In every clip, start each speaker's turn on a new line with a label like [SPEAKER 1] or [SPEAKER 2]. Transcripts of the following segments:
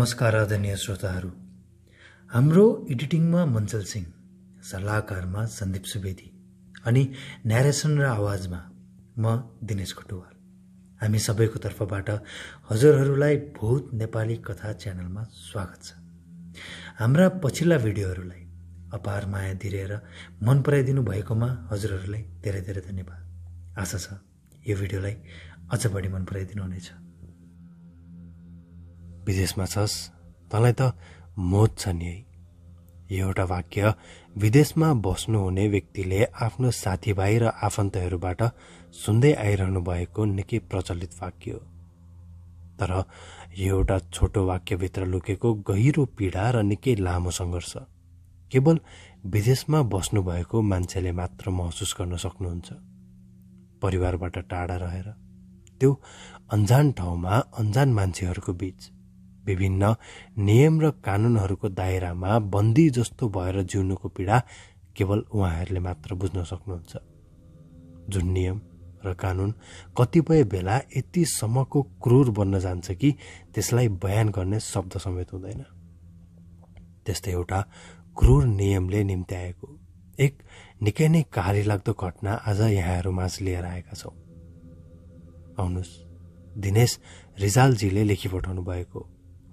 [SPEAKER 1] नमस्कार आदरणीय श्रोताहरू हाम्रो एडिटिङमा मञ्चल सिंह सल्लाहकारमा सन्दीप सुवेदी अनि न्यारेसन र आवाजमा म दिनेश खटुवाल हामी सबैको तर्फबाट हजुरहरूलाई भूत नेपाली कथा च्यानलमा स्वागत छ हाम्रा पछिल्ला भिडियोहरूलाई अपार माया दिएर मन पराइदिनु भएकोमा हजुरहरूलाई धेरै धेरै धन्यवाद आशा छ यो भिडियोलाई अझ बढी मन पराइदिनु हुनेछ विदेशमा छस् तँलाई त मोज छ नि यो एउटा वाक्य विदेशमा बस्नुहुने व्यक्तिले आफ्नो साथीभाइ र आफन्तहरूबाट सुन्दै आइरहनु भएको निकै प्रचलित वाक्य हो तर यो एउटा छोटो वाक्यभित्र लुकेको गहिरो पीडा र निकै लामो सङ्घर्ष केवल विदेशमा बस्नुभएको मान्छेले मात्र महसुस गर्न सक्नुहुन्छ परिवारबाट टाढा रहेर त्यो अन्जान ठाउँमा अन्जान मान्छेहरूको बिच विभिन्न नियम र कानुनहरूको दायरामा बन्दी जस्तो भएर जिउनुको पीडा केवल उहाँहरूले मात्र बुझ्न सक्नुहुन्छ जुन नियम र कानुन कतिपय बेला यतिसम्मको क्रूर बन्न जान्छ कि त्यसलाई बयान गर्ने शब्द समेत हुँदैन त्यस्तै एउटा क्रूर नियमले निम्त्याएको एक निकै नै कार्य लाग्दो घटना आज यहाँहरूमाझ लिएर आएका छौँ आउनुहोस् दिनेश रिजालजीले पठाउनु भएको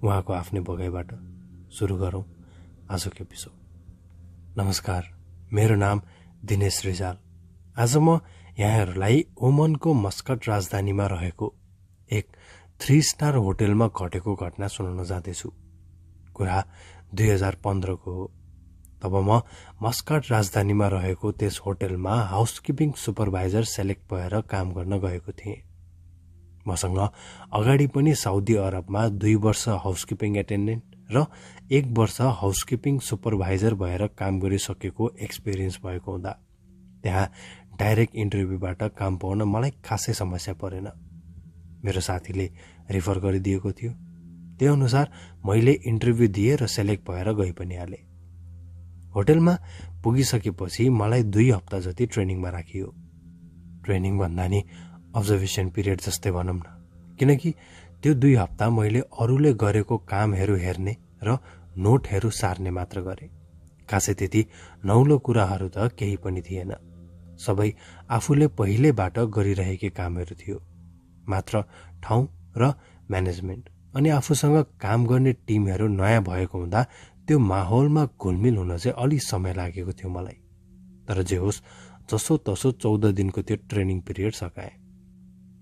[SPEAKER 1] उहाँको आफ्नै बगाइबाट सुरु गरौँ आजको एपिसोड नमस्कार मेरो नाम दिनेश रिजाल आज म यहाँहरूलाई ओमनको मस्कट राजधानीमा रहेको एक थ्री स्टार होटेलमा घटेको घटना सुनाउन जाँदैछु कुरा दुई हजार पन्ध्रको हो तब म मस्कट राजधानीमा रहेको त्यस होटेलमा हाउसकिपिङ सुपरभाइजर सेलेक्ट भएर काम गर्न गएको थिएँ मसँग अगाडि पनि साउदी अरबमा दुई वर्ष हाउसकिपिङ एटेन्डेन्ट र एक वर्ष हाउसकिपिङ सुपरभाइजर भएर काम गरिसकेको एक्सपिरियन्स भएको हुँदा त्यहाँ डाइरेक्ट इन्टरभ्यूबाट काम पाउन मलाई खासै समस्या परेन मेरो साथीले रिफर गरिदिएको थियो त्यही अनुसार मैले इन्टरभ्यू दिएँ र सेलेक्ट भएर गइ पनि हालेँ होटेलमा पुगिसकेपछि मलाई दुई हप्ता जति ट्रेनिङमा राखियो ट्रेनिङ भन्दा नि अब्जर्भेसन पिरियड जस्तै भनौँ न किनकि त्यो दुई हप्ता मैले अरूले गरेको कामहरू हेर्ने र नोटहरू सार्ने मात्र गरेँ खासै त्यति नौलो कुराहरू त केही पनि थिएन सबै आफूले पहिलेबाट गरिरहेकी कामहरू थियो मात्र ठाउँ र म्यानेजमेन्ट अनि आफूसँग काम गर्ने टिमहरू नयाँ भएको हुँदा त्यो माहौलमा घुलमिल हुन चाहिँ अलि समय लागेको थियो मलाई तर जे होस् जसो तसो चौध दिनको त्यो ट्रेनिङ पिरियड सकाएँ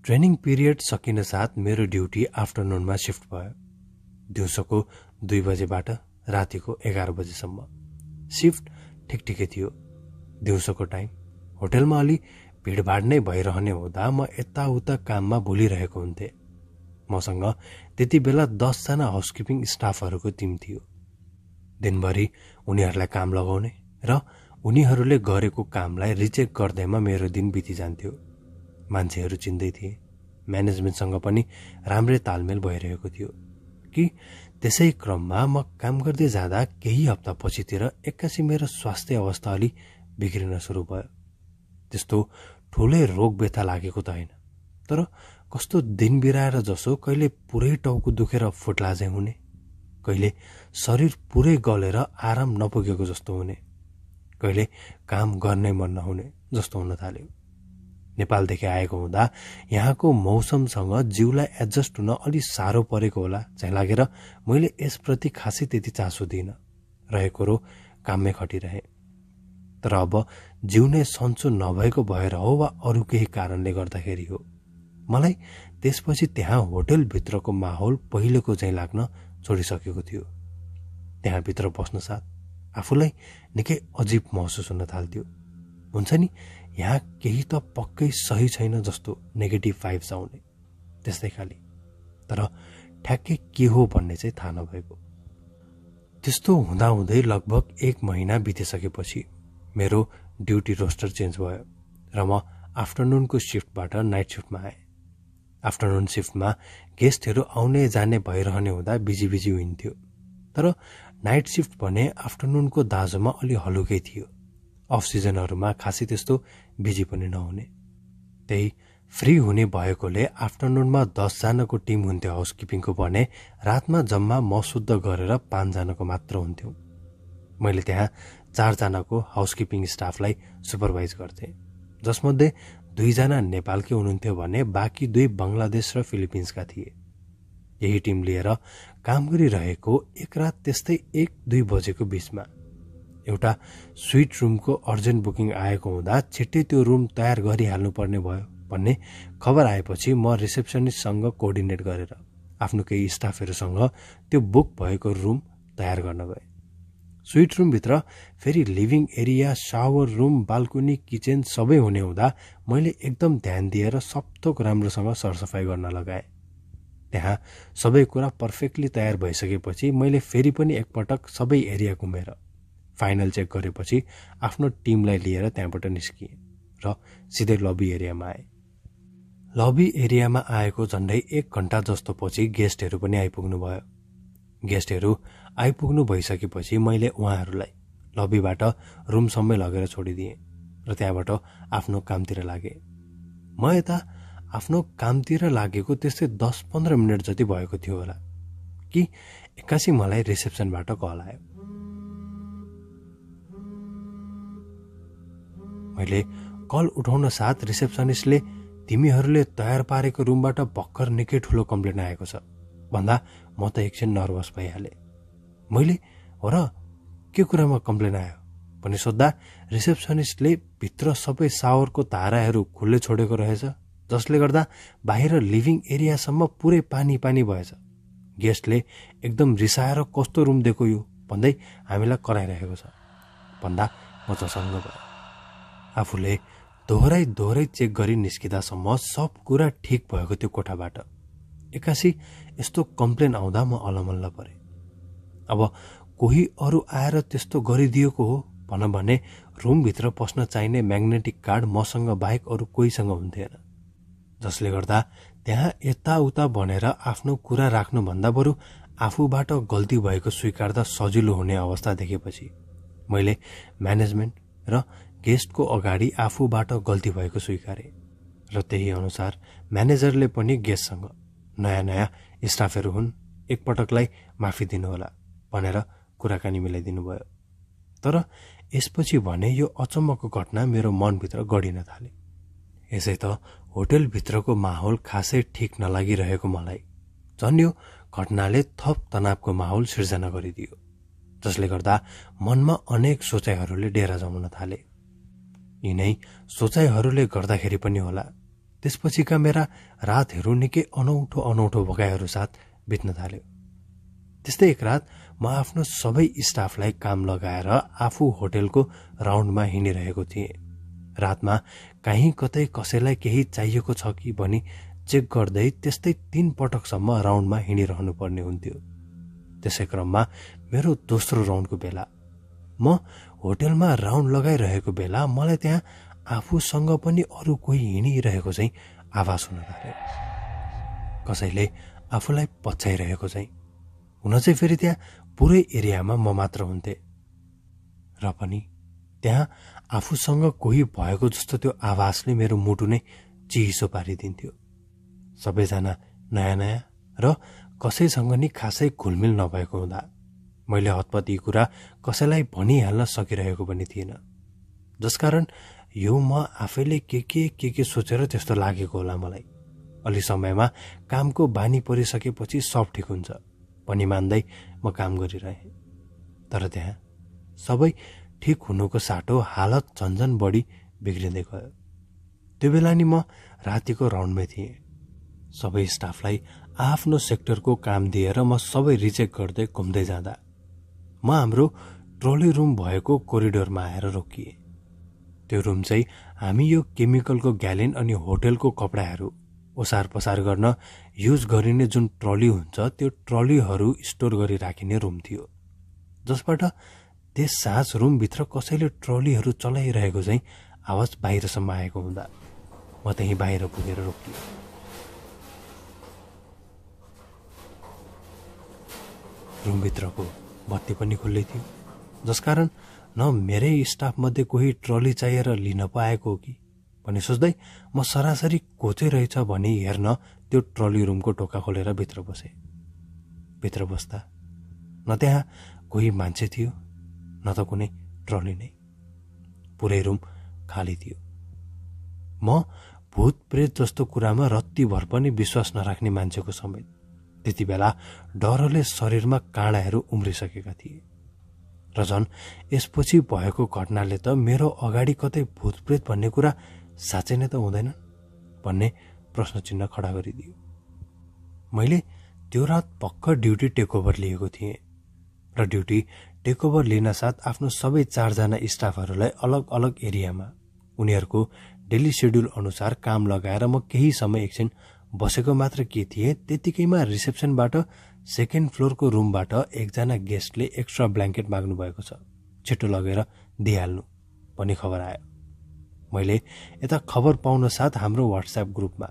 [SPEAKER 1] ट्रेनिङ पिरियड सकिन साथ मेरो ड्युटी आफ्टरनुनमा सिफ्ट भयो दिउँसोको दुई बजेबाट रातिको एघार बजेसम्म सिफ्ट ठिक ठिकै थियो दिउँसोको टाइम होटलमा अलि भिडभाड नै भइरहने हुँदा म यताउता काममा भुलिरहेको हुन्थेँ मसँग त्यति बेला दसजना हाउसकिपिङ स्टाफहरूको टिम थियो दिनभरि उनीहरूलाई काम लगाउने र उनीहरूले गरेको कामलाई रिचेक गर्दैमा मेरो दिन बितिजान्थ्यो मान्छेहरू चिन्दै थिए म्यानेजमेन्टसँग पनि राम्रै तालमेल भइरहेको थियो कि त्यसै क्रममा म काम गर्दै जाँदा केही हप्ता पछितिर एक्कासी मेरो स्वास्थ्य अवस्था अलि बिग्रिन सुरु भयो त्यस्तो ठुलै रोग व्यथा लागेको त होइन तर कस्तो दिन बिराएर जसो कहिले पुरै टाउको दुखेर चाहिँ हुने कहिले शरीर पुरै गलेर आराम नपुगेको जस्तो हुने कहिले काम गर्नै मन नहुने जस्तो हुन थाल्यो नेपालदेखि आएको हुँदा यहाँको मौसमसँग जिउलाई एडजस्ट हुन अलि साह्रो परेको होला चाहिँ लागेर मैले यसप्रति खासै त्यति चासो दिइनँ रहेको रो काममै खटिरहेँ तर अब जिउ नै सन्चो नभएको भएर हो वा अरू केही कारणले गर्दाखेरि हो मलाई त्यसपछि त्यहाँ होटलभित्रको माहौल पहिलेको चाहिँ लाग्न छोडिसकेको थियो त्यहाँभित्र बस्न साथ आफूलाई निकै अजीब महसुस हुन थाल्थ्यो हुन्छ नि यहाँ केही त पक्कै सही छैन जस्तो नेगेटिभ फाइभ्स आउने त्यस्तै खालि तर ठ्याक्कै के हो भन्ने चाहिँ थाहा नभएको त्यस्तो हुँदाहुँदै लगभग एक महिना बितिसकेपछि मेरो ड्युटी रोस्टर चेन्ज भयो र म आफ्टरनुनको सिफ्टबाट नाइट सिफ्टमा आएँ आफ्टरनुन सिफ्टमा गेस्टहरू आउने जाने भइरहने हुँदा बिजी बिजी हुन्थ्यो तर नाइट सिफ्ट भने आफ्टरनुनको दाजुमा अलि हलुकै थियो अफ सिजनहरूमा खासै त्यस्तो बिजी पनि नहुने त्यही फ्री हुने भएकोले आफ्टरनुनमा दसजनाको टिम हुन्थ्यो हाउसकिपिङको भने रातमा जम्मा म शुद्ध गरेर पाँचजनाको मात्र हुन्थ्यो मैले त्यहाँ चारजनाको हाउसकिपिङ स्टाफलाई सुपरभाइज गर्थेँ जसमध्ये दुईजना नेपालकै हुनुहुन्थ्यो भने बाँकी दुई बङ्गलादेश र फिलिपिन्सका थिए यही टिम लिएर काम गरिरहेको एक रात त्यस्तै एक दुई बजेको बिचमा एउटा स्विट रुमको अर्जेन्ट बुकिङ आएको हुँदा छिट्टै त्यो रुम तयार गरिहाल्नुपर्ने भयो भन्ने खबर आएपछि म रिसेप्सनिस्टसँग कोअर्डिनेट गरेर आफ्नो केही स्टाफहरूसँग त्यो बुक भएको रुम तयार गर्न गएँ स्विट रुमभित्र फेरि living area shower room balcony kitchen सबै हुने हुँदा मैले एकदम ध्यान दिएर सबथोक राम्रोसँग सरसफाइ गर्न लगाएँ त्यहाँ सबै कुरा पर्फेक्टली तयार भइसकेपछि मैले फेरि पनि एकपटक सबै एरिया घुमेर फाइनल चेक गरेपछि आफ्नो टिमलाई लिएर त्यहाँबाट निस्किएँ र सिधै लबी एरियामा आएँ लबी एरियामा आएको झन्डै एक घन्टा जस्तो पछि गेस्टहरू पनि आइपुग्नु भयो गेस्टहरू आइपुग्नु भइसकेपछि मैले उहाँहरूलाई लबीबाट रुमसम्मै लगेर छोडिदिएँ र त्यहाँबाट आफ्नो कामतिर लागेँ म यता आफ्नो कामतिर लागेको त्यस्तै दस पन्ध्र मिनट जति भएको थियो होला कि एक्कासी मलाई रिसेप्सनबाट कल आयो मैले कल उठाउन साथ रिसेप्सनिस्टले तिमीहरूले तयार पारेको रुमबाट भर्खर निकै ठुलो कम्प्लेन आएको छ भन्दा म त एकछिन नर्भस भइहालेँ मैले हो र के कुरामा कम्प्लेन आयो भने सोद्धा रिसेप्सनिस्टले भित्र सबै सावरको धाराहरू खुल्ले छोडेको रहेछ जसले गर्दा बाहिर लिभिङ एरियासम्म पुरै पानी पानी भएछ गेस्टले एकदम रिसाएर कस्तो रुम दिएको यो भन्दै हामीलाई कराइरहेको छ भन्दा म चसङ्ग भयो आफूले दोहोऱ्याइ दोहोऱ्याइ चेक गरी निस्किँदासम्म सब कुरा ठिक भएको त्यो कोठाबाट एक्कासी यस्तो कम्प्लेन आउँदा म अलमल्ल परे अब कोही अरू आएर त्यस्तो गरिदिएको हो भन भने रुमभित्र पस्न चाहिने म्याग्नेटिक कार्ड मसँग बाहेक अरू कोहीसँग हुन्थेन जसले गर्दा त्यहाँ यताउता भनेर आफ्नो कुरा राख्नुभन्दा बरु आफूबाट गल्ती भएको स्वीकार्दा सजिलो हुने अवस्था देखेपछि मैले म्यानेजमेन्ट र गेस्टको अगाडि आफूबाट गल्ती भएको स्वीकारे र त्यही अनुसार म्यानेजरले पनि गेस्टसँग नयाँ नयाँ स्टाफहरू हुन् एकपटकलाई माफी दिनुहोला भनेर कुराकानी मिलाइदिनु भयो तर यसपछि भने यो अचम्मको घटना मेरो मनभित्र गढिन थाले यसै त होटेलभित्रको माहौल खासै ठिक नलागिरहेको मलाई झन् यो घटनाले थप तनावको माहौल सिर्जना गरिदियो जसले गर्दा मनमा अनेक सोचाइहरूले डेरा जमाउन थाले यिनै सोचाइहरूले गर्दाखेरि पनि होला त्यसपछिका मेरा रातहरू निकै अनौठो अनौठो भगाइहरू साथ बित्न थाल्यो त्यस्तै एक रात म आफ्नो सबै स्टाफलाई काम लगाएर आफू होटेलको राउन्डमा हिँडिरहेको थिएँ रातमा काहीँ कतै कसैलाई केही चाहिएको छ कि भनी चेक गर्दै त्यस्तै तिन पटकसम्म राउन्डमा हिँडिरहनु पर्ने हुन्थ्यो त्यसै क्रममा मेरो दोस्रो राउन्डको बेला म होटेलमा राउन्ड लगाइरहेको बेला मलाई त्यहाँ आफूसँग पनि अरू कोही हिँडिरहेको चाहिँ आवाज हुन थाल्यो कसैले आफूलाई पछ्याइरहेको चाहिँ हुन चाहिँ फेरि त्यहाँ पुरै एरियामा म मात्र हुन्थे र पनि त्यहाँ आफूसँग कोही भएको जस्तो त्यो आभासले मेरो मुटु नै चिसो पारिदिन्थ्यो सबैजना नयाँ नयाँ र कसैसँग नि खासै घुलमिल नभएको हुँदा मैले हतपत यी कुरा कसैलाई भनिहाल्न सकिरहेको पनि थिएन जसकारण यो म आफैले के के के के सोचेर त्यस्तो लागेको होला मलाई अलि समयमा कामको बानी परिसकेपछि सब ठिक हुन्छ भनी मान्दै म काम गरिरहेँ तर त्यहाँ सबै ठिक हुनुको साटो हालत झन्झन बढी बिग्रिँदै गयो त्यो बेला नि म रातिको राउन्डमै थिएँ सबै स्टाफलाई आफ्नो सेक्टरको काम दिएर म सबै रिजेक्ट गर्दै घुम्दै जाँदा म हाम्रो ट्रली रुम भएको कोरिडोरमा आएर रोकिएँ त्यो रुम चाहिँ हामी यो केमिकलको ग्यालेन अनि होटेलको कपडाहरू ओसार पसार गर्न युज गरिने जुन ट्रली हुन्छ त्यो ट्रलीहरू स्टोर गरिराखिने रुम थियो जसबाट त्यस साँझ रुमभित्र कसैले ट्रलीहरू चलाइरहेको चाहिँ आवाज बाहिरसम्म आएको हुँदा म त्यहीँ बाहिर पुगेर रोकिएँ रुमभित्रको बत्ती पनि खुल्लै थियो जसकारण न मेरै स्टाफमध्ये कोही ट्रली चाहिएर लिन पाएको हो कि भन्ने सोच्दै म सरासरी कोचै रहेछ भनी हेर्न त्यो ट्रली रुमको ढोका खोलेर भित्र बसेँ भित्र बस्दा न त्यहाँ कोही मान्छे थियो न त कुनै ट्रली नै पुरै रुम खाली थियो म भूत प्रेत जस्तो कुरामा रत्तिभर पनि विश्वास नराख्ने मान्छेको समेत त्यति बेला डरले शरीरमा काँडाहरू उम्रिसकेका थिए र झन् यसपछि भएको घटनाले त मेरो अगाडि कतै भूतप्रेत भन्ने कुरा साँच्चै नै त हुँदैन भन्ने प्रश्न चिन्ह खडा गरिदियो मैले त्यो रात पक्क ड्युटी टेकओभर लिएको थिएँ र ड्युटी टेकओभर लिन साथ आफ्नो सबै चारजना स्टाफहरूलाई अलग अलग एरियामा उनीहरूको डेली सेड्युल अनुसार काम लगाएर म केही समय एकछिन बसेको मात्र के थिए त्यतिकैमा रिसेप्सनबाट सेकेन्ड फ्लोरको रुमबाट एकजना गेस्टले एक्स्ट्रा ब्ल्याङ्केट माग्नुभएको छ छिटो लगेर दिइहाल्नु भन्ने खबर आयो मैले यता खबर पाउन साथ हाम्रो वाट्सएप ग्रुपमा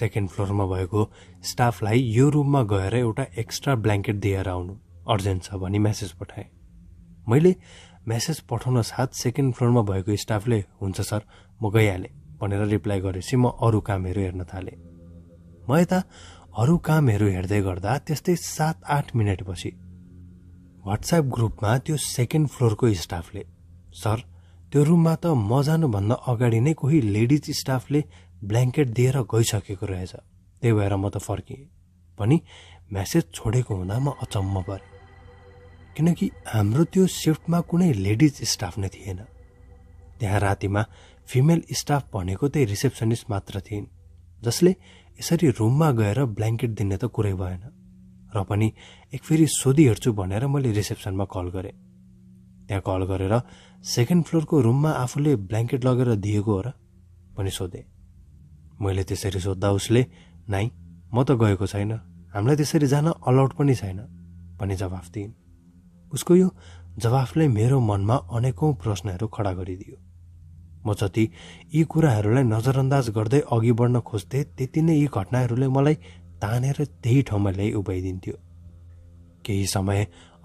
[SPEAKER 1] सेकेन्ड फ्लोरमा भएको स्टाफलाई यो रुममा गएर एउटा एक्स्ट्रा ब्ल्याङ्केट दिएर आउनु अर्जेन्ट छ भनी म्यासेज पठाएँ मैले म्यासेज पठाउन साथ सेकेन्ड फ्लोरमा भएको स्टाफले हुन्छ सर म गइहालेँ भनेर रिप्लाई गरेपछि म अरू कामहरू हेर्न थालेँ म यता अरू कामहरू हेर्दै गर्दा त्यस्तै सात आठ मिनटपछि वाट्सएप ग्रुपमा त्यो सेकेन्ड फ्लोरको स्टाफले सर त्यो रुममा त म जानुभन्दा अगाडि नै कोही लेडिज स्टाफले ब्ल्याङ्केट दिएर गइसकेको रहेछ त्यही भएर म त फर्किएँ पनि म्यासेज छोडेको हुँदा म अचम्म परेँ किनकि हाम्रो त्यो सिफ्टमा कुनै लेडिज स्टाफ नै थिएन त्यहाँ रातिमा फिमेल स्टाफ भनेको त्यही रिसेप्सनिस्ट मात्र थिइन् जसले यसरी रुममा गएर ब्ल्याङ्केट दिने त कुरै भएन र पनि एक फेरि सोधिहेर्छु भनेर मैले रिसेप्सनमा कल गरेँ त्यहाँ कल गरेर सेकेन्ड फ्लोरको रुममा आफूले ब्ल्याङ्केट लगेर दिएको हो र पनि सोधेँ मैले त्यसरी सोद्धा उसले नाइ म त गएको छैन हामीलाई त्यसरी जान अलाउड पनि छैन भन्ने जवाफ दिइन् उसको यो जवाफले मेरो मनमा अनेकौँ प्रश्नहरू खडा गरिदियो म जति यी कुराहरूलाई नजरअन्दाज गर्दै अघि बढ्न खोज्थेँ त्यति नै यी घटनाहरूले मलाई तानेर त्यही ठाउँमा ल्याइ उभ्याइदिन्थ्यो केही समय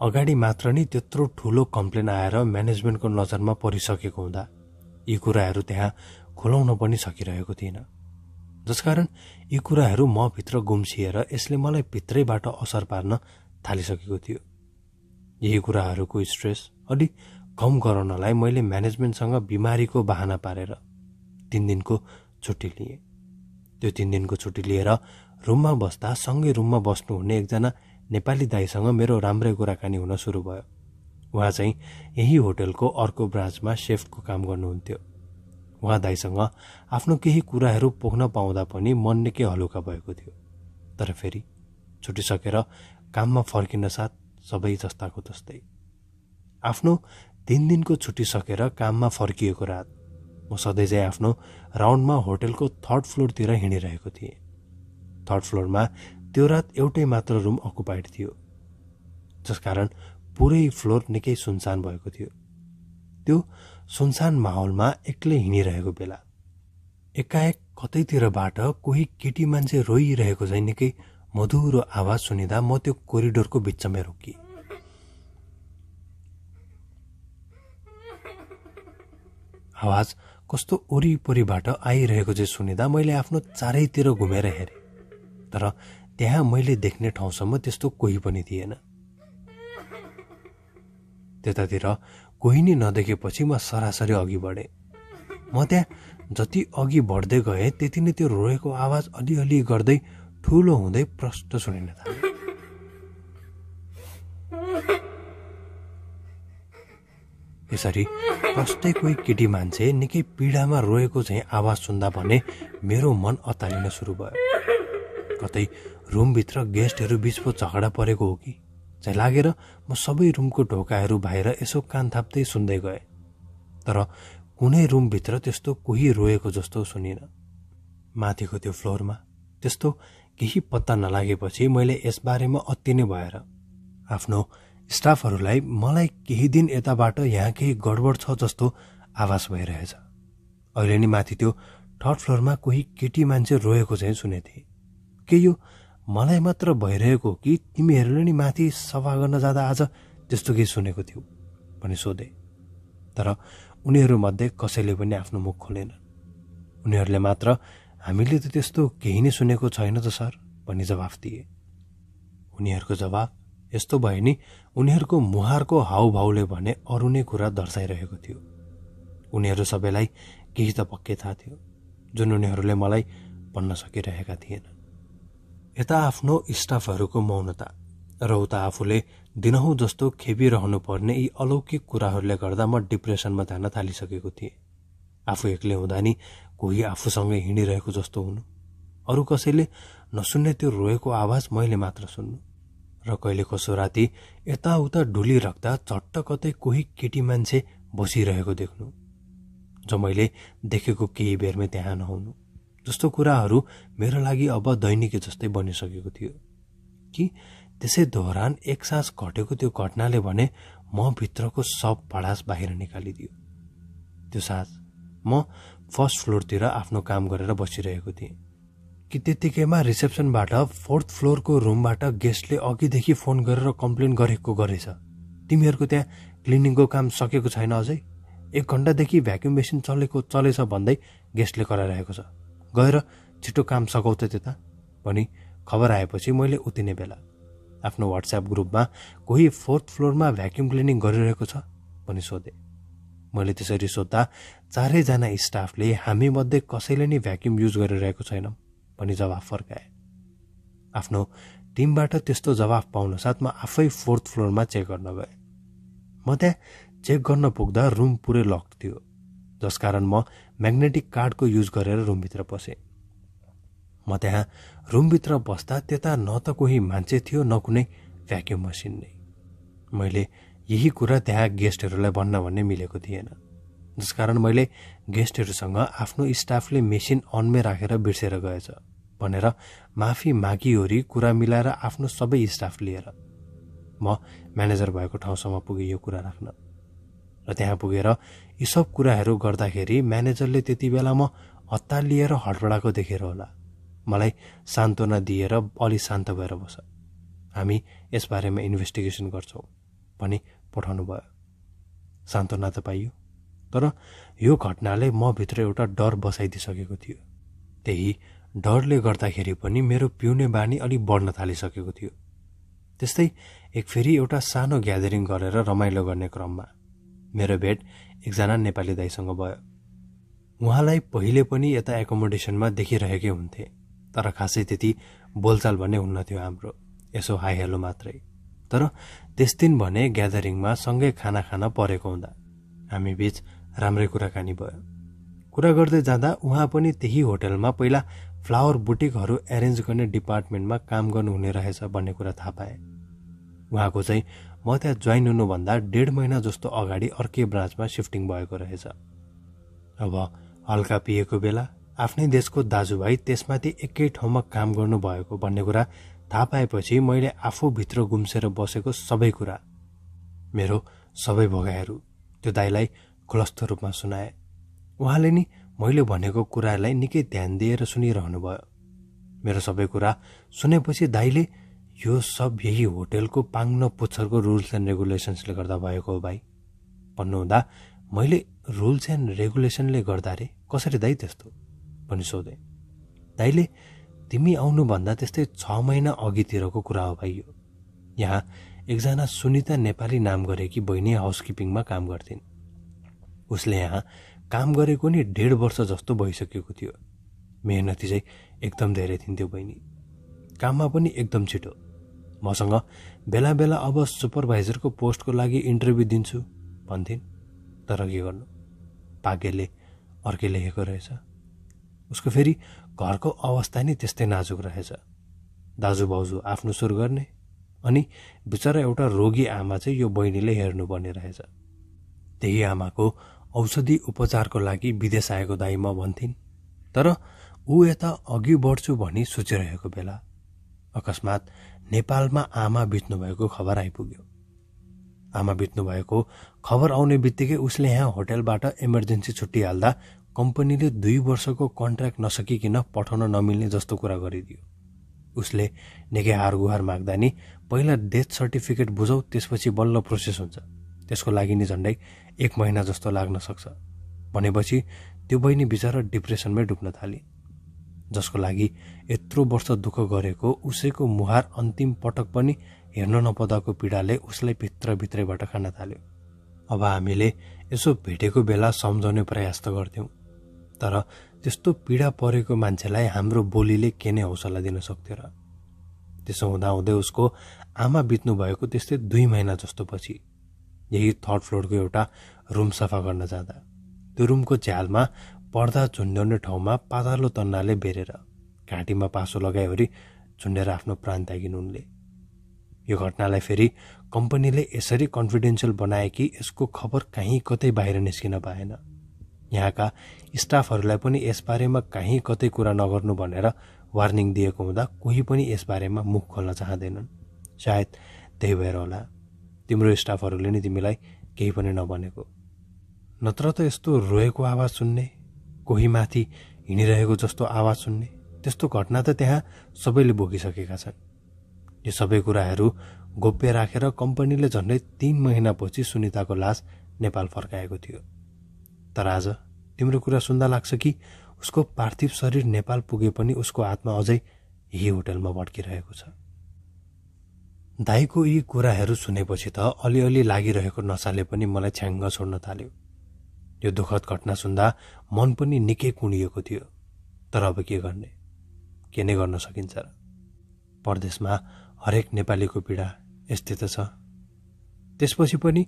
[SPEAKER 1] अगाडि मात्र नै त्यत्रो ठुलो कम्प्लेन आएर म्यानेजमेन्टको नजरमा परिसकेको हुँदा यी कुराहरू त्यहाँ खुलाउन पनि सकिरहेको थिएन जसकारण यी कुराहरू म भित्र गुम्सिएर यसले मलाई भित्रैबाट असर पार्न थालिसकेको थियो यही कुराहरूको स्ट्रेस अलि कम गराउनलाई मैले म्यानेजमेन्टसँग बिमारीको बाहना पारेर तिन दिनको छुट्टी लिएँ त्यो तिन दिनको छुट्टी लिएर रुममा बस्दा सँगै रुममा बस्नुहुने एकजना नेपाली दाईसँग मेरो राम्रै कुराकानी हुन सुरु भयो उहाँ चाहिँ यही होटलको अर्को ब्रान्चमा सेफको काम गर्नुहुन्थ्यो उहाँ दाईसँग आफ्नो केही कुराहरू पोख्न पाउँदा पनि मन निकै हलुका भएको थियो तर फेरि छुट्टी सकेर काममा फर्किन साथ सबै जस्ताको जस्तै आफ्नो तिन दिनको छुट्टी सकेर काममा फर्किएको रात म सधैँझै आफ्नो राउन्डमा होटलको थर्ड फ्लोरतिर हिँडिरहेको थिएँ थर्ड फ्लोरमा त्यो रात एउटै मात्र रुम अकुपाइड थियो जसकारण पुरै फ्लोर निकै सुनसान भएको थियो त्यो सुनसान माहौलमा एक्लै हिँडिरहेको बेला एकाएक कतैतिरबाट कोही केटी मान्छे रोइरहेको झैँ निकै मधुरो आवाज सुनिँदा म त्यो कोरिडोरको बिचमै रोकिएँ आवाज कस्तो वरिपरिबाट आइरहेको चाहिँ सुनिँदा मैले आफ्नो चारैतिर घुमेर हेरेँ तर त्यहाँ मैले देख्ने ठाउँसम्म त्यस्तो कोही पनि थिएन त्यतातिर कोही नै नदेखेपछि म सरासरी अघि बढेँ म त्यहाँ जति अघि बढ्दै गएँ त्यति नै त्यो रोएको आवाज अलिअलि गर्दै ठुलो हुँदै प्रष्ट सुनिन थालेँ यसरी कस्तै कोही केटी मान्छे निकै पीडामा रोएको चाहिँ आवाज सुन्दा भने मेरो मन अतालिन सुरु भयो कतै रुमभित्र गेस्टहरू बिचको झगडा परेको हो कि चाहिँ लागेर म सबै रुमको ढोकाहरू बाहिर यसो कान थाप्दै सुन्दै गएँ तर कुनै रुमभित्र त्यस्तो कोही रोएको जस्तो सुनिनँ माथिको त्यो फ्लोरमा त्यस्तो केही पत्ता नलागेपछि मैले यसबारेमा अति नै भएर आफ्नो स्टाफहरूलाई मलाई केही दिन यताबाट यहाँ केही गडबड छ जस्तो आवाज भइरहेछ अहिले नि माथि त्यो थर्ड फ्लोरमा कोही केटी मान्छे रोएको चाहिँ सुनेथे के यो मलाई मात्र भइरहेको कि तिमीहरूले नि माथि सफा गर्न जाँदा आज त्यस्तो केही सुनेको थियो भनी सोधे तर उनीहरूमध्ये कसैले पनि आफ्नो मुख खोलेन उनीहरूले मात्र हामीले त त्यस्तो केही नै सुनेको छैन त सर भनी जवाफ दिए उनीहरूको जवाफ यस्तो भए नि उनीहरूको मुहारको हाउभाउले भने अरू नै कुरा दर्शाइरहेको थियो उनीहरू सबैलाई केही त पक्कै थाहा थियो जुन उनीहरूले मलाई भन्न सकिरहेका थिएन यता आफ्नो स्टाफहरूको मौनता र उता आफूले दिनहुँ जस्तो खेपिरहनु पर्ने यी अलौकिक कुराहरूले गर्दा म डिप्रेसनमा जान थालिसकेको थिएँ आफू एक्लै हुँदा नि कोही आफूसँगै हिँडिरहेको जस्तो हुनु अरू कसैले नसुन्ने त्यो रोएको आवाज मैले मात्र सुन्नु र कहिले कसो राति यताउता ढुलिराख्दा चट्ट कतै कोही केटी मान्छे बसिरहेको देख्नु जो मैले देखेको केही बेरमै त्यहाँ नहुनु जस्तो कुराहरू मेरो लागि अब दैनिकी जस्तै बनिसकेको थियो कि त्यसै दौरान एक सास घटेको त्यो घटनाले भने म भित्रको सब भडास बाहिर निकालिदियो त्यो सास म फर्स्ट फ्लोरतिर आफ्नो काम गरेर बसिरहेको थिएँ कि त्यत्तिकैमा रिसेप्सनबाट फोर्थ फ्लोरको रुमबाट गेस्टले अघिदेखि फोन गरेर कम्प्लेन गरेको गरेछ तिमीहरूको त्यहाँ क्लिनिङको काम सकेको छैन अझै एक घन्टादेखि भ्याक्युम मेसिन चलेको चलेछ भन्दै गेस्टले कराइरहेको छ गएर छिटो काम सघाउ त त्यता भनी खबर आएपछि मैले उतिने बेला आफ्नो वाट्सएप ग्रुपमा कोही फोर्थ फ्लोरमा भ्याक्युम क्लिनिङ गरिरहेको छ भनी सोधेँ मैले त्यसरी सोद्धा चारैजना स्टाफले हामीमध्ये कसैले नै भ्याक्युम युज गरिरहेको छैनौँ भनी जवाफ फर्काए आफ्नो टिमबाट त्यस्तो जवाफ पाउन साथ म आफै फोर्थ फ्लोरमा चेक गर्न गएँ म त्यहाँ चेक गर्न पुग्दा रुम पुरै लक थियो जसकारण म म्याग्नेटिक कार्डको युज गरेर रुमभित्र पसेँ म त्यहाँ रुमभित्र बस्दा त्यता न त कोही मान्छे थियो न कुनै भ्याक्युम मसिन नै मैले यही कुरा त्यहाँ गेस्टहरूलाई भन्न भन्ने मिलेको थिएन जसकारण मैले गेस्टहरूसँग आफ्नो स्टाफले मेसिन अनमै राखेर बिर्सेर गएछ भनेर माफी मागिओरी कुरा मिलाएर आफ्नो सबै स्टाफ लिएर म म्यानेजर भएको ठाउँसम्म पुगेँ यो कुरा राख्न र त्यहाँ पुगेर यी सब कुराहरू गर्दाखेरि म्यानेजरले त्यति बेला म हतार लिएर हडबडाएको देखेर होला मलाई सान्त्वना दिएर अलि शान्त भएर बस हामी यसबारेमा इन्भेस्टिगेसन गर्छौँ भनी पठाउनु भयो सान्त्वना त पाइयो तर यो घटनाले म भित्र एउटा डर बसाइदिइसकेको थियो त्यही डरले गर्दाखेरि पनि मेरो पिउने बानी अलिक बढ्न थालिसकेको थियो त्यस्तै एक फेरि एउटा सानो ग्यादरिङ गरेर रमाइलो गर्ने क्रममा मेरो भेट एकजना नेपाली दाईसँग भयो उहाँलाई पहिले पनि यता एकोमोडेसनमा देखिरहेकै हुन्थे तर खासै त्यति बोलचाल भन्ने हुन्न थियो हाम्रो यसो हाई हेलो मात्रै तर त्यस दिन भने ग्यादरिङमा सँगै खाना खान परेको हुँदा हामी बिच राम्रै कुराकानी भयो कुरा गर्दै जाँदा उहाँ पनि त्यही होटलमा पहिला फ्लावर बुटिकहरू एरेन्ज गर्ने डिपार्टमेन्टमा काम गर्नुहुने रहेछ भन्ने कुरा थाहा पाएँ उहाँको चाहिँ म त्यहाँ जोइन हुनुभन्दा डेढ महिना जस्तो अगाडि अर्कै ब्रान्चमा सिफ्टिङ भएको रहेछ अब हल्का पिएको बेला आफ्नै देशको दाजुभाइ त्यसमाथि एकै ठाउँमा काम गर्नुभएको भन्ने कुरा थाहा पाएपछि मैले आफूभित्र गुम्सेर बसेको सबै कुरा मेरो सबै भोगाइहरू त्यो दाईलाई खुलस्त रूपमा सुनाएँ उहाँले नि मैले भनेको कुरालाई निकै ध्यान दिएर सुनिरहनु भयो मेरो सबै कुरा सुनेपछि दाईले यो सब यही होटेलको पाङ्नो पुच्छरको रुल्स एन्ड रेगुलेसन्सले गर्दा भएको हो भाइ भन्नुहुँदा मैले रुल्स एन्ड रेगुलेसनले गर्दा रे कसरी दाई त्यस्तो भनी सोधेँ दाईले तिमी आउनुभन्दा त्यस्तै छ महिना अघितिरको कुरा हो भाइ यो यहाँ एकजना सुनिता नेपाली नाम गरेकी बहिनी हाउसकिपिङमा काम गर्थिन् उसले यहाँ काम गरेको नि डेढ वर्ष जस्तो भइसकेको थियो मेहनती चाहिँ एकदम धेरै थिन्थ्यो बहिनी काममा पनि एकदम छिटो मसँग बेला बेला अब सुपरभाइजरको पोस्टको लागि इन्टरभ्यू दिन्छु भन्थिन् तर के गर्नु भाग्यले अर्कै लेखेको रहेछ उसको फेरि घरको अवस्था नै त्यस्तै नाजुक रहेछ दाजु भाउजू आफ्नो सुरु गर्ने अनि बिचरा एउटा रोगी आमा चाहिँ यो बहिनीले हेर्नुपर्ने रहेछ त्यही आमाको औषधि उपचारको लागि विदेश आएको दाई म भन्थिन् तर ऊ यता अघि बढ्छु भनी सोचिरहेको बेला अकस्मात नेपालमा आमा बित्नुभएको खबर आइपुग्यो आमा बित्नुभएको खबर आउने बित्तिकै उसले यहाँ होटेलबाट इमर्जेन्सी छुट्टी हाल्दा कम्पनीले दुई वर्षको कन्ट्र्याक्ट नसकिकन पठाउन नमिल्ने जस्तो कुरा गरिदियो उसले निकै हार गुहार माग्दा नि पहिला डेथ सर्टिफिकेट बुझौ त्यसपछि बल्ल प्रोसेस हुन्छ त्यसको लागि नि झन्डै एक महिना जस्तो लाग्न सक्छ भनेपछि त्यो बहिनी बिचरा डिप्रेसनमै डुब्न थाले जसको लागि यत्रो वर्ष दुःख गरेको उसैको मुहार अन्तिम पटक पनि हेर्न नपदाको पीडाले उसलाई भित्रभित्रैबाट खान थाल्यो अब हामीले यसो भेटेको बेला सम्झाउने प्रयास त गर्थ्यौँ तर त्यस्तो पीडा परेको मान्छेलाई हाम्रो बोलीले के नै हौसला दिन सक्थ्यो र त्यसो हुँदाहुँदै उसको आमा बित्नुभएको त्यस्तै दुई महिना जस्तो पछि यही थर्ड फ्लोरको एउटा रुम सफा गर्न जाँदा त्यो रुमको झ्यालमा पर्दा झुन्ड्याउने ठाउँमा पातालो तन्नाले बेरेर घाँटीमा पासो लगायोवरी झुन्डेर आफ्नो प्राण त्यागिन् उनले यो घटनालाई फेरि कम्पनीले यसरी कन्फिडेन्सियल बनाए कि यसको खबर काहीँ कतै बाहिर निस्किन पाएन यहाँका स्टाफहरूलाई पनि यसबारेमा काहीँ कतै कुरा नगर्नु भनेर वार्निङ दिएको हुँदा कोही पनि यसबारेमा मुख खोल्न चाहँदैनन् सायद त्यही भएर होला तिम्रो स्टाफहरूले नै तिमीलाई केही पनि नभनेको नत्र त यस्तो रोएको आवाज सुन्ने कोही माथि हिँडिरहेको जस्तो आवाज सुन्ने त्यस्तो घटना त त्यहाँ सबैले बोकिसकेका छन् यो सबै कुराहरू गोप्य राखेर कम्पनीले झन्डै तिन महिनापछि सुनिताको लास नेपाल फर्काएको थियो तर आज तिम्रो कुरा सुन्दा लाग्छ कि उसको पार्थिव शरीर नेपाल पुगे पनि उसको आत्मा अझै यही होटलमा भड्किरहेको छ दाईको यी कुराहरू सुनेपछि त अलिअलि लागिरहेको नसाले पनि मलाई छ्याङ्ग छोड्न थाल्यो यो दुःखद घटना सुन्दा मन पनि निकै कुणिएको थियो तर अब के गर्ने के नै गर्न सकिन्छ र परदेशमा हरेक नेपालीको पीडा यस्तै त छ त्यसपछि पनि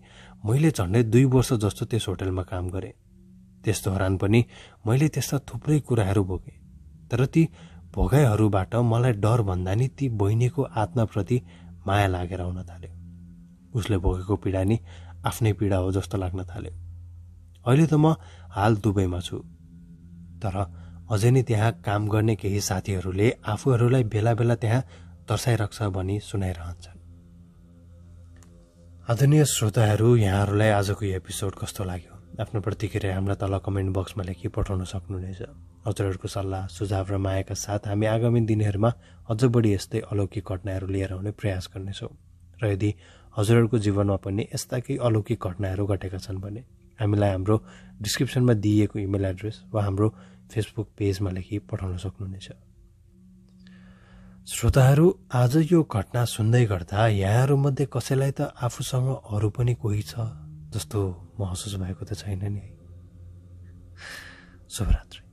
[SPEAKER 1] मैले झन्डै दुई वर्ष जस्तो त्यस होटलमा काम गरेँ त्यस दौरान पनि मैले त्यस्ता थुप्रै कुराहरू भोगेँ तर ती भोगाइहरूबाट मलाई डर भन्दा नि ती बहिनीको आत्माप्रति माया लागेर आउन थाल्यो उसले भोगेको पीडा नि आफ्नै पीडा हो जस्तो लाग्न थाल्यो अहिले त म हाल दुबईमा छु तर अझै नै त्यहाँ काम गर्ने केही साथीहरूले आफूहरूलाई बेला बेला त्यहाँ तर्साइरहन्छ भनी सुनाइरहन्छन् आदरणीय श्रोताहरू यहाँहरूलाई आजको यो एपिसोड कस्तो लाग्यो आफ्नो प्रतिक्रिया हामीलाई तल कमेन्ट बक्समा लेखी पठाउन सक्नुहुनेछ हजुरहरूको सल्लाह सुझाव र मायाका साथ हामी आगामी दिनहरूमा अझ बढी यस्तै अलौकिक घटनाहरू लिएर आउने प्रयास गर्नेछौँ र यदि हजुरहरूको जीवनमा पनि यस्ता केही अलौकिक घटनाहरू घटेका छन् भने हामीलाई हाम्रो डिस्क्रिप्सनमा दिइएको इमेल एड्रेस वा हाम्रो फेसबुक पेजमा लेखी पठाउन सक्नुहुनेछ श्रोताहरू आज यो घटना सुन्दै गर्दा यहाँहरूमध्ये कसैलाई त आफूसँग अरू पनि कोही छ जस्तो महसुस भएको त छैन नि शुभरात्री